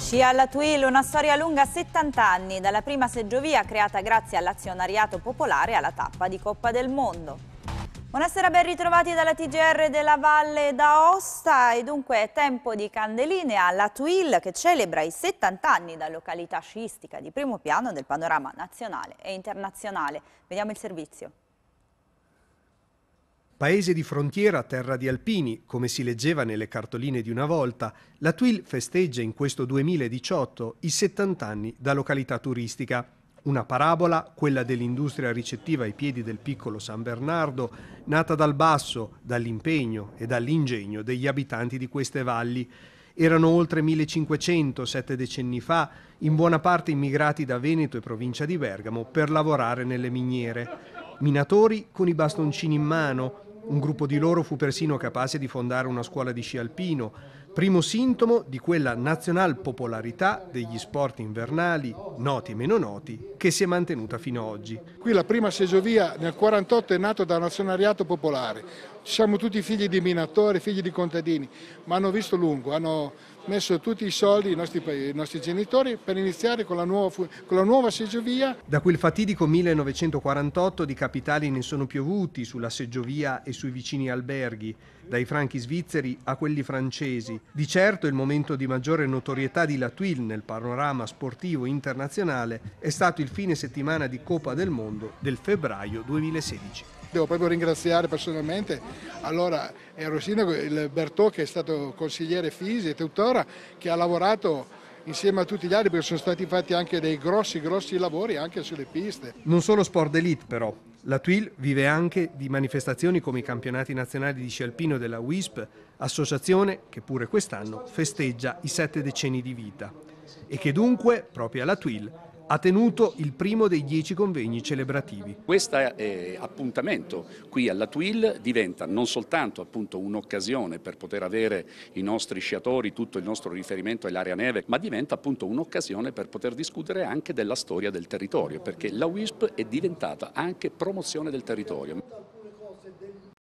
Sci alla Twill, una storia lunga 70 anni, dalla prima seggiovia creata grazie all'azionariato popolare alla tappa di Coppa del Mondo. Buonasera, ben ritrovati dalla TGR della Valle d'Aosta e dunque è tempo di candeline alla Twill che celebra i 70 anni da località sciistica di primo piano del panorama nazionale e internazionale. Vediamo il servizio. Paese di frontiera, terra di alpini, come si leggeva nelle cartoline di una volta, la Tuil festeggia in questo 2018 i 70 anni da località turistica. Una parabola, quella dell'industria ricettiva ai piedi del piccolo San Bernardo, nata dal basso, dall'impegno e dall'ingegno degli abitanti di queste valli. Erano oltre 1500 sette decenni fa, in buona parte immigrati da Veneto e provincia di Bergamo per lavorare nelle miniere. Minatori con i bastoncini in mano, un gruppo di loro fu persino capace di fondare una scuola di sci alpino, primo sintomo di quella nazional popolarità degli sport invernali, noti e meno noti, che si è mantenuta fino ad oggi. Qui la prima seggiovia nel 1948 è nata da un azionariato popolare, siamo tutti figli di minatori, figli di contadini, ma hanno visto lungo, hanno messo tutti i soldi i nostri, i nostri genitori per iniziare con la, nuova, nuova seggiovia. Da quel fatidico 1948 di capitali ne sono piovuti sulla seggiovia e sui vicini alberghi, dai franchi svizzeri a quelli francesi. Di certo il momento di maggiore notorietà di Latuil nel panorama sportivo internazionale è stato il fine settimana di Coppa del Mondo del febbraio 2016. Devo proprio ringraziare personalmente allora ero sindaco, il Bertò che è stato consigliere Fisi e tuttora che ha lavorato insieme a tutti gli altri perché sono stati fatti anche dei grossi grossi lavori anche sulle piste. Non solo sport d'elite però, la TWIL vive anche di manifestazioni come i campionati nazionali di sci alpino della WISP, associazione che pure quest'anno festeggia i sette decenni di vita e che dunque, proprio alla TWIL, ha tenuto il primo dei dieci convegni celebrativi. Questo eh, appuntamento qui alla Twill diventa non soltanto un'occasione per poter avere i nostri sciatori, tutto il nostro riferimento all'area neve, ma diventa appunto un'occasione per poter discutere anche della storia del territorio, perché la WISP è diventata anche promozione del territorio.